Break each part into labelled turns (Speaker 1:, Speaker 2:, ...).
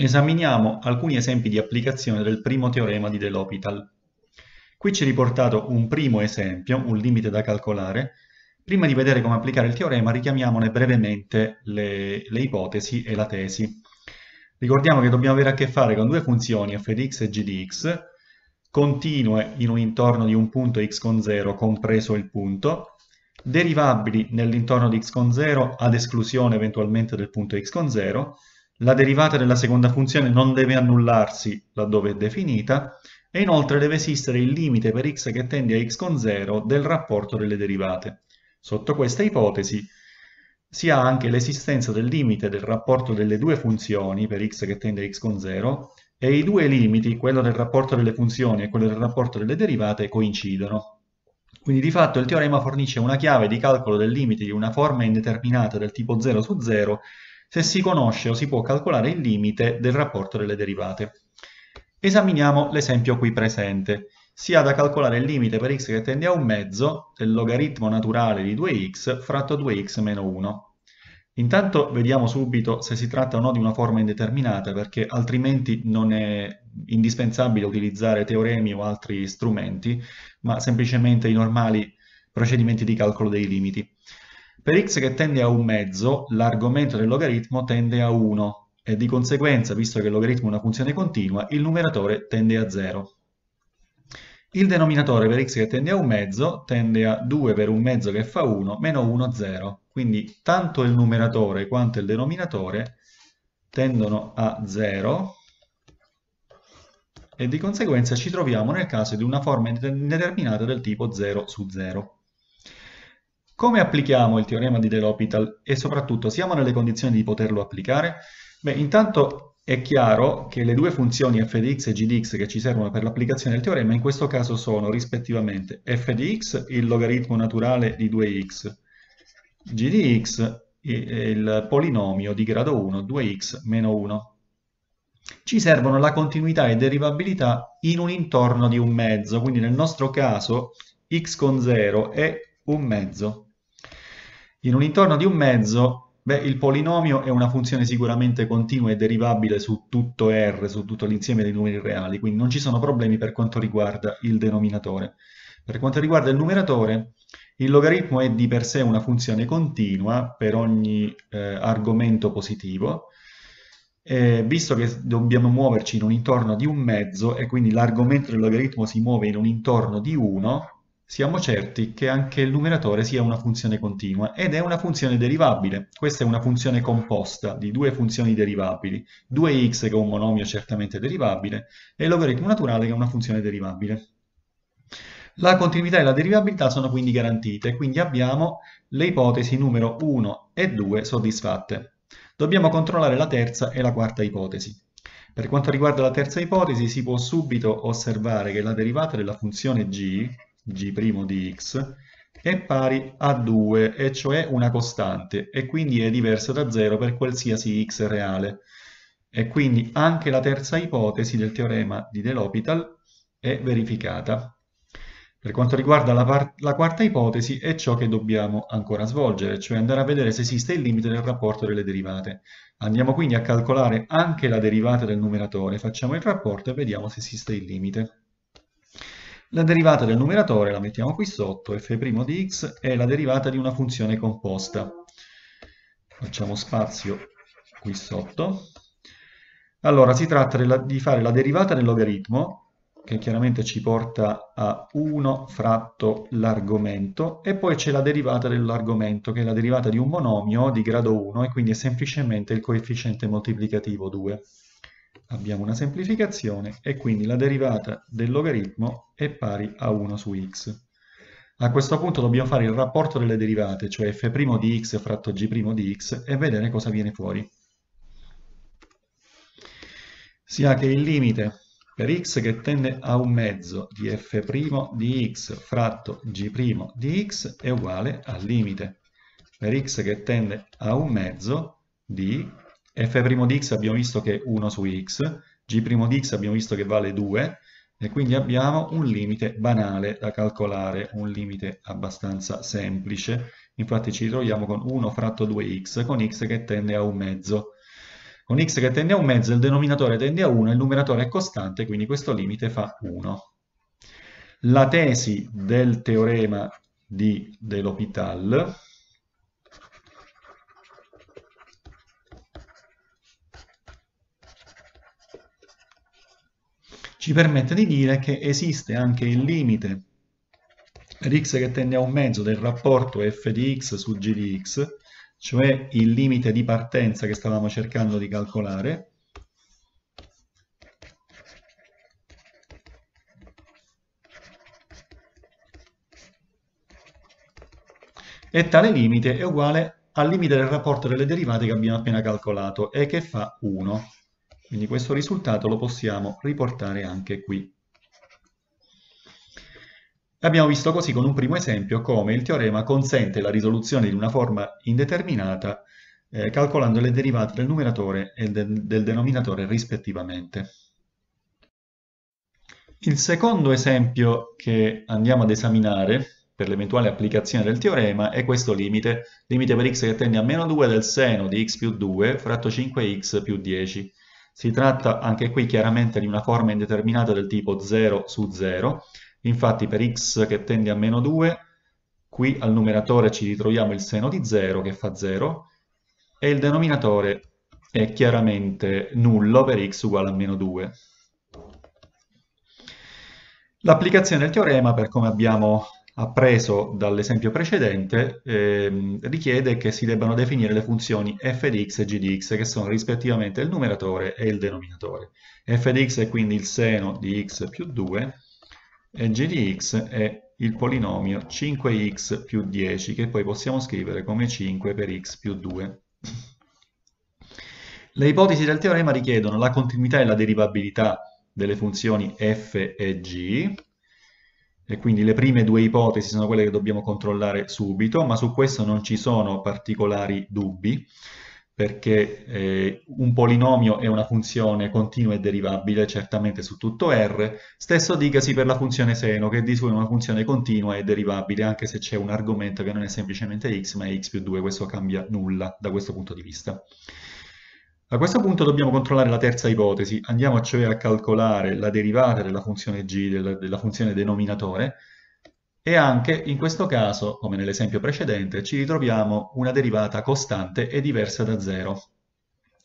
Speaker 1: Esaminiamo alcuni esempi di applicazione del primo teorema di L'Hopital. Qui ci è riportato un primo esempio, un limite da calcolare. Prima di vedere come applicare il teorema richiamiamone brevemente le, le ipotesi e la tesi. Ricordiamo che dobbiamo avere a che fare con due funzioni f di x e g di x, continue in un intorno di un punto x con 0 compreso il punto, derivabili nell'intorno di x con 0 ad esclusione eventualmente del punto x con 0 la derivata della seconda funzione non deve annullarsi laddove è definita e inoltre deve esistere il limite per x che tende a x con 0 del rapporto delle derivate. Sotto questa ipotesi si ha anche l'esistenza del limite del rapporto delle due funzioni per x che tende a x con 0 e i due limiti, quello del rapporto delle funzioni e quello del rapporto delle derivate, coincidono. Quindi di fatto il teorema fornisce una chiave di calcolo del limite di una forma indeterminata del tipo 0 su 0 se si conosce o si può calcolare il limite del rapporto delle derivate. Esaminiamo l'esempio qui presente, Si ha da calcolare il limite per x che tende a un mezzo del logaritmo naturale di 2x fratto 2x meno 1. Intanto vediamo subito se si tratta o no di una forma indeterminata, perché altrimenti non è indispensabile utilizzare teoremi o altri strumenti, ma semplicemente i normali procedimenti di calcolo dei limiti. Per x che tende a un mezzo, l'argomento del logaritmo tende a 1 e di conseguenza, visto che il logaritmo è una funzione continua, il numeratore tende a 0. Il denominatore per x che tende a un mezzo tende a 2 per un mezzo che fa 1, meno 1, 0. Quindi tanto il numeratore quanto il denominatore tendono a 0 e di conseguenza ci troviamo nel caso di una forma indeterminata del tipo 0 su 0. Come applichiamo il teorema di L'Hopital e soprattutto siamo nelle condizioni di poterlo applicare? Beh, intanto è chiaro che le due funzioni f di x e g di x che ci servono per l'applicazione del teorema in questo caso sono rispettivamente f di x, il logaritmo naturale di 2x, g di x, il polinomio di grado 1, 2x meno 1. Ci servono la continuità e derivabilità in un intorno di un mezzo, quindi nel nostro caso x con 0 è un mezzo. In un intorno di un mezzo, beh, il polinomio è una funzione sicuramente continua e derivabile su tutto R, su tutto l'insieme dei numeri reali, quindi non ci sono problemi per quanto riguarda il denominatore. Per quanto riguarda il numeratore, il logaritmo è di per sé una funzione continua per ogni eh, argomento positivo, eh, visto che dobbiamo muoverci in un intorno di un mezzo e quindi l'argomento del logaritmo si muove in un intorno di 1, siamo certi che anche il numeratore sia una funzione continua ed è una funzione derivabile. Questa è una funzione composta di due funzioni derivabili, 2x che è un monomio certamente derivabile e il logaritmo naturale che è una funzione derivabile. La continuità e la derivabilità sono quindi garantite, quindi abbiamo le ipotesi numero 1 e 2 soddisfatte. Dobbiamo controllare la terza e la quarta ipotesi. Per quanto riguarda la terza ipotesi si può subito osservare che la derivata della funzione g g' di x è pari a 2, e cioè una costante, e quindi è diversa da 0 per qualsiasi x reale. E quindi anche la terza ipotesi del teorema di De L'Hopital è verificata. Per quanto riguarda la, la, quarta ipotesi è ciò che dobbiamo ancora svolgere, cioè andare a vedere se esiste il limite del rapporto delle derivate. Andiamo quindi a calcolare anche la derivata del numeratore, facciamo il rapporto e vediamo se esiste il limite. La derivata del numeratore la mettiamo qui sotto, f' di x è la derivata di una funzione composta. Facciamo spazio qui sotto. Allora, si tratta di fare la derivata del logaritmo, che chiaramente ci porta a 1 fratto l'argomento, e poi c'è la derivata dell'argomento, che è la derivata di un monomio di grado 1, e quindi è semplicemente il coefficiente moltiplicativo 2 abbiamo una semplificazione e quindi la derivata del logaritmo è pari a 1 su x. A questo punto dobbiamo fare il rapporto delle derivate, cioè f' di x fratto g' di x, e vedere cosa viene fuori. Si ha che il limite per x che tende a un mezzo di f' di x fratto g' di x è uguale al limite per x che tende a un mezzo di f' di x abbiamo visto che è 1 su x, g' di x abbiamo visto che vale 2, e quindi abbiamo un limite banale da calcolare, un limite abbastanza semplice. Infatti ci troviamo con 1 fratto 2x, con x che tende a un mezzo. Con x che tende a un mezzo, il denominatore tende a 1, il numeratore è costante, quindi questo limite fa 1. La tesi del teorema di De L'Hôpital ci permette di dire che esiste anche il limite per x che tende a un mezzo del rapporto f di x su g di x, cioè il limite di partenza che stavamo cercando di calcolare, e tale limite è uguale al limite del rapporto delle derivate che abbiamo appena calcolato e che fa 1. Quindi questo risultato lo possiamo riportare anche qui. Abbiamo visto così con un primo esempio come il teorema consente la risoluzione di una forma indeterminata eh, calcolando le derivate del numeratore e del, del denominatore rispettivamente. Il secondo esempio che andiamo ad esaminare per l'eventuale applicazione del teorema è questo limite, limite per x che tende a meno 2 del seno di x più 2 fratto 5x più 10. Si tratta anche qui chiaramente di una forma indeterminata del tipo 0 su 0, infatti per x che tende a meno 2, qui al numeratore ci ritroviamo il seno di 0 che fa 0, e il denominatore è chiaramente nullo per x uguale a meno 2. L'applicazione del teorema, per come abbiamo appreso dall'esempio precedente, ehm, richiede che si debbano definire le funzioni f di x e g di x, che sono rispettivamente il numeratore e il denominatore. f di x è quindi il seno di x più 2 e g di x è il polinomio 5x più 10, che poi possiamo scrivere come 5 per x più 2. Le ipotesi del teorema richiedono la continuità e la derivabilità delle funzioni f e g, e quindi le prime due ipotesi sono quelle che dobbiamo controllare subito, ma su questo non ci sono particolari dubbi, perché eh, un polinomio è una funzione continua e derivabile certamente su tutto R, stesso dicasi per la funzione seno, che di suo è una funzione continua e derivabile, anche se c'è un argomento che non è semplicemente x, ma è x più 2, questo cambia nulla da questo punto di vista. A questo punto dobbiamo controllare la terza ipotesi, andiamo cioè a calcolare la derivata della funzione g, della, della funzione denominatore, e anche in questo caso, come nell'esempio precedente, ci ritroviamo una derivata costante e diversa da zero.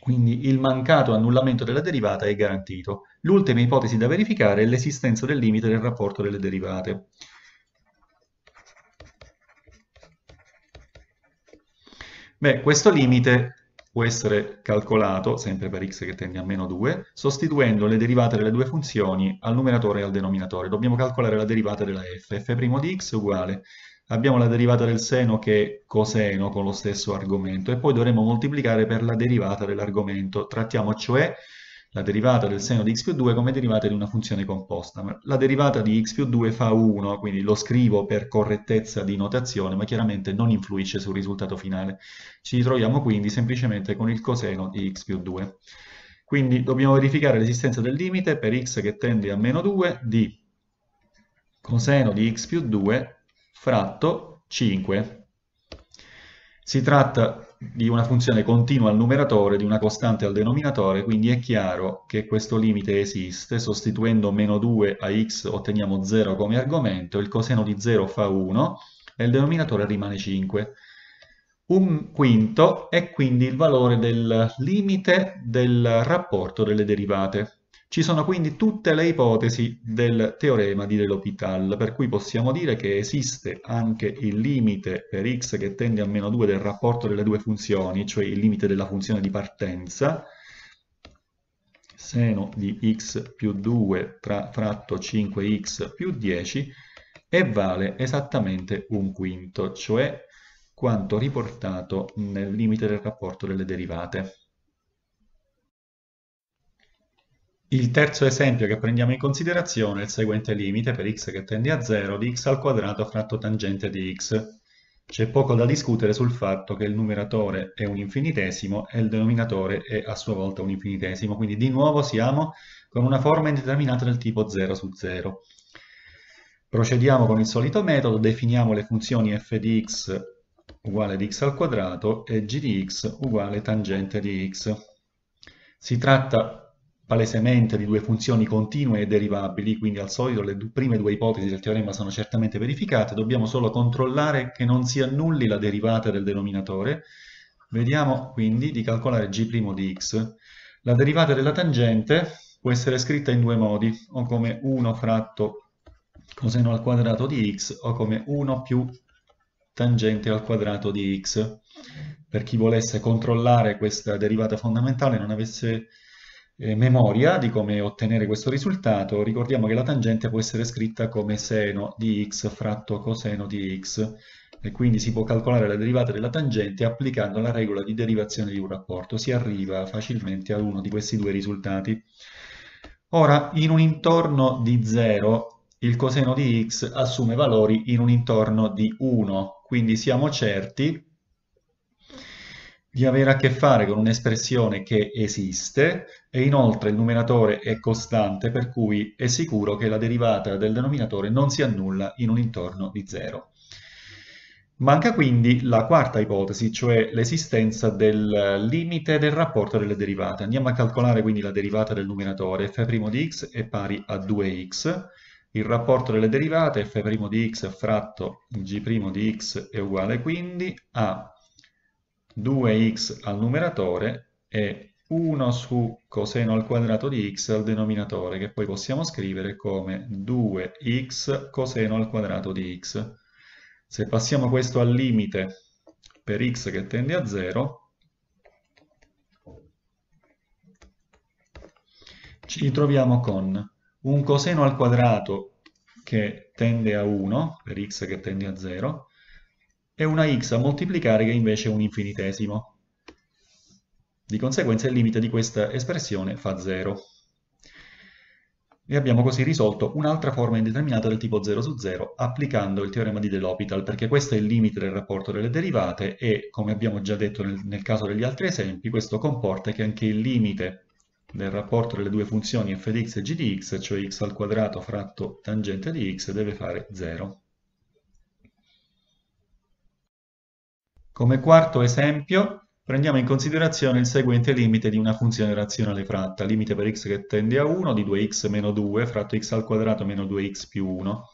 Speaker 1: Quindi il mancato annullamento della derivata è garantito. L'ultima ipotesi da verificare è l'esistenza del limite del rapporto delle derivate. Beh, questo limite può essere calcolato, sempre per x che tende a meno 2, sostituendo le derivate delle due funzioni al numeratore e al denominatore. Dobbiamo calcolare la derivata della f, f' di x uguale. Abbiamo la derivata del seno che è coseno con lo stesso argomento e poi dovremo moltiplicare per la derivata dell'argomento. Trattiamo cioè la derivata del seno di x più 2 come derivata di una funzione composta. La derivata di x più 2 fa 1, quindi lo scrivo per correttezza di notazione, ma chiaramente non influisce sul risultato finale. Ci ritroviamo quindi semplicemente con il coseno di x più 2. Quindi dobbiamo verificare l'esistenza del limite per x che tende a meno 2 di coseno di x più 2 fratto 5. Si tratta di una funzione continua al numeratore, di una costante al denominatore, quindi è chiaro che questo limite esiste, sostituendo meno 2 a x otteniamo 0 come argomento, il coseno di 0 fa 1 e il denominatore rimane 5. Un quinto è quindi il valore del limite del rapporto delle derivate. Ci sono quindi tutte le ipotesi del teorema di dell'Hôpital, per cui possiamo dire che esiste anche il limite per x che tende a meno 2 del rapporto delle due funzioni, cioè il limite della funzione di partenza, seno di x più 2 tra, fratto 5x più 10, e vale esattamente un quinto, cioè quanto riportato nel limite del rapporto delle derivate. Il terzo esempio che prendiamo in considerazione è il seguente limite per x che tende a 0 di x al quadrato fratto tangente di x. C'è poco da discutere sul fatto che il numeratore è un infinitesimo e il denominatore è a sua volta un infinitesimo, quindi di nuovo siamo con una forma indeterminata del tipo 0 su 0. Procediamo con il solito metodo, definiamo le funzioni f di x uguale di x al quadrato e g di x uguale tangente di x. Si tratta palesemente di due funzioni continue e derivabili, quindi al solito le due, prime due ipotesi del teorema sono certamente verificate, dobbiamo solo controllare che non si annulli la derivata del denominatore. Vediamo quindi di calcolare g' di x. La derivata della tangente può essere scritta in due modi, o come 1 fratto coseno al quadrato di x, o come 1 più tangente al quadrato di x. Per chi volesse controllare questa derivata fondamentale non avesse eh, memoria di come ottenere questo risultato, ricordiamo che la tangente può essere scritta come seno di x fratto coseno di x, e quindi si può calcolare la derivata della tangente applicando la regola di derivazione di un rapporto. Si arriva facilmente a uno di questi due risultati. Ora, in un intorno di 0, il coseno di x assume valori in un intorno di 1, quindi siamo certi di avere a che fare con un'espressione che esiste e inoltre il numeratore è costante per cui è sicuro che la derivata del denominatore non si annulla in un intorno di 0. Manca quindi la quarta ipotesi, cioè l'esistenza del limite del rapporto delle derivate. Andiamo a calcolare quindi la derivata del numeratore, f' di x è pari a 2x, il rapporto delle derivate f' di x fratto g' di x è uguale quindi a 2x al numeratore e 1 su coseno al quadrato di x al denominatore, che poi possiamo scrivere come 2x coseno al quadrato di x. Se passiamo questo al limite per x che tende a 0, ci troviamo con un coseno al quadrato che tende a 1, per x che tende a 0, e una x a moltiplicare che invece è un infinitesimo. Di conseguenza il limite di questa espressione fa 0. E abbiamo così risolto un'altra forma indeterminata del tipo 0 su 0 applicando il teorema di L'Hopital, perché questo è il limite del rapporto delle derivate e, come abbiamo già detto nel, nel caso degli altri esempi, questo comporta che anche il limite del rapporto delle due funzioni f di x e g di x, cioè x al quadrato fratto tangente di x, deve fare 0. Come quarto esempio prendiamo in considerazione il seguente limite di una funzione razionale fratta, limite per x che tende a 1 di 2x meno 2 fratto x al quadrato meno 2x più 1.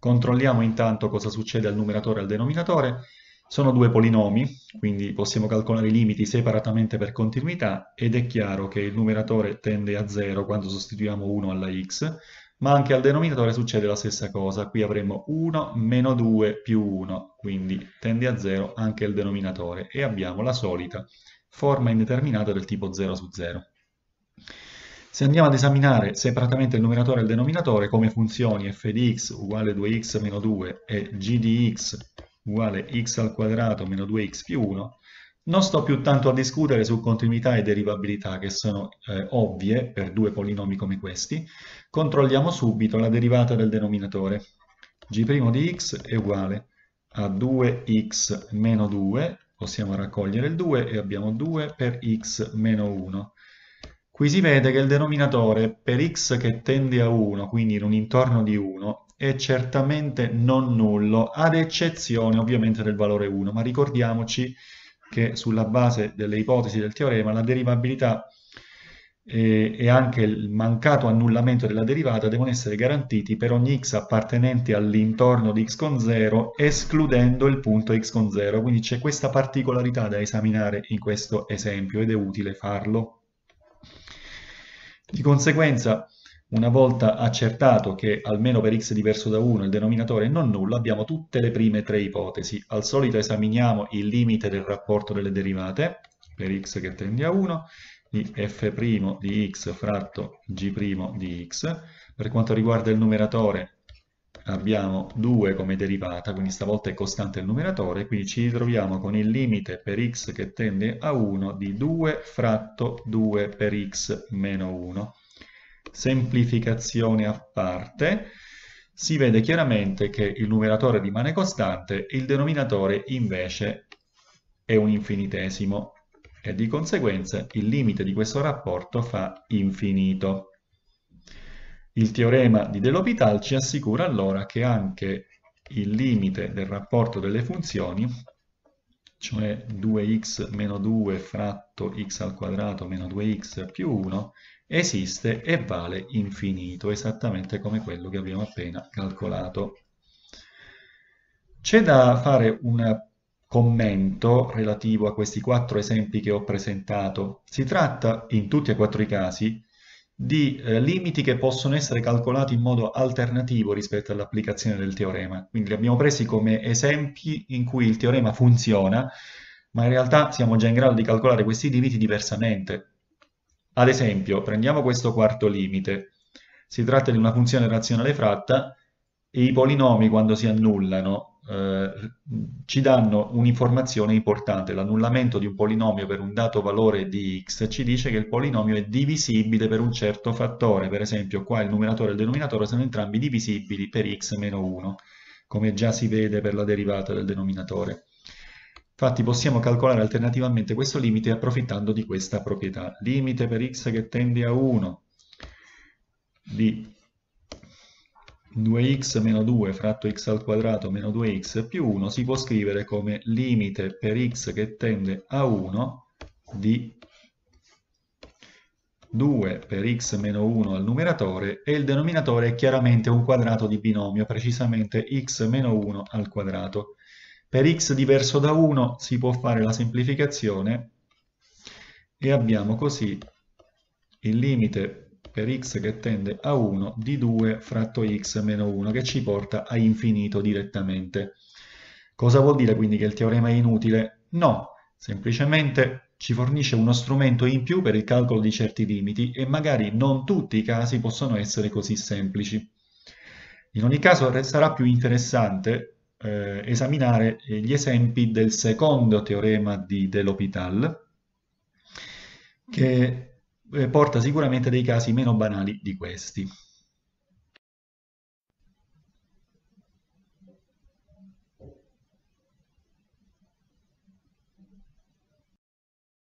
Speaker 1: Controlliamo intanto cosa succede al numeratore e al denominatore. Sono due polinomi, quindi possiamo calcolare i limiti separatamente per continuità ed è chiaro che il numeratore tende a 0 quando sostituiamo 1 alla x, ma anche al denominatore succede la stessa cosa, qui avremo 1 meno 2 più 1, quindi tende a 0 anche il denominatore e abbiamo la solita forma indeterminata del tipo 0 su 0. Se andiamo ad esaminare separatamente il numeratore e il denominatore come funzioni f di x uguale 2x meno 2 e g di x uguale x al quadrato meno 2x più 1, non sto più tanto a discutere su continuità e derivabilità che sono eh, ovvie per due polinomi come questi. Controlliamo subito la derivata del denominatore. g' di x è uguale a 2x meno 2, possiamo raccogliere il 2 e abbiamo 2 per x meno 1. Qui si vede che il denominatore per x che tende a 1, quindi in un intorno di 1, è certamente non nullo, ad eccezione ovviamente del valore 1, ma ricordiamoci che sulla base delle ipotesi del teorema la derivabilità eh, e, anche il mancato annullamento della derivata devono essere garantiti per ogni x appartenente all'intorno di x con 0 escludendo il punto x con 0 quindi c'è questa particolarità da esaminare in questo esempio ed è utile farlo di conseguenza una volta accertato che almeno per x diverso da 1 il denominatore è non nullo, abbiamo tutte le prime tre ipotesi. Al solito esaminiamo il limite del rapporto delle derivate, per x che tende a 1, di f' di x fratto g' di x. Per quanto riguarda il numeratore abbiamo 2 come derivata, quindi stavolta è costante il numeratore, quindi ci ritroviamo con il limite per x che tende a 1 di 2 fratto 2 per x meno 1 semplificazione a parte, si vede chiaramente che il numeratore rimane costante, il denominatore invece è un infinitesimo e di conseguenza il limite di questo rapporto fa infinito. Il teorema di Dell'Hopital ci assicura allora che anche il limite del rapporto delle funzioni, cioè 2x meno 2 fratto x al quadrato meno 2x più 1, esiste e vale infinito, esattamente come quello che abbiamo appena calcolato. C'è da fare un commento relativo a questi quattro esempi che ho presentato. Si tratta, in tutti e quattro i casi, di eh, limiti che possono essere calcolati in modo alternativo rispetto all'applicazione del teorema. Quindi li abbiamo presi come esempi in cui il teorema funziona, ma in realtà siamo già in grado di calcolare questi limiti diversamente. Ad esempio, prendiamo questo quarto limite. Si tratta di una funzione razionale fratta e i polinomi quando si annullano eh, ci danno un'informazione importante. L'annullamento di un polinomio per un dato valore di x ci dice che il polinomio è divisibile per un certo fattore. Per esempio qua il numeratore e il denominatore sono entrambi divisibili per x meno 1, come già si vede per la derivata del denominatore. Infatti possiamo calcolare alternativamente questo limite approfittando di questa proprietà. Limite per x che tende a 1 di 2x meno 2 fratto x al quadrato meno 2x più 1 si può scrivere come limite per x che tende a 1 di 2 per x meno 1 al numeratore e il denominatore è chiaramente un quadrato di binomio, precisamente x meno 1 al quadrato. Per x diverso da 1 si può fare la semplificazione e abbiamo così il limite per x che tende a 1 di 2 fratto x meno 1 che ci porta a infinito direttamente. Cosa vuol dire quindi che il teorema è inutile? No, semplicemente ci fornisce uno strumento in più per il calcolo di certi limiti e magari non tutti i casi possono essere così semplici. In ogni caso sarà più interessante eh, esaminare gli esempi del secondo teorema di De L'Hôpital, che eh, porta sicuramente dei casi meno banali di questi.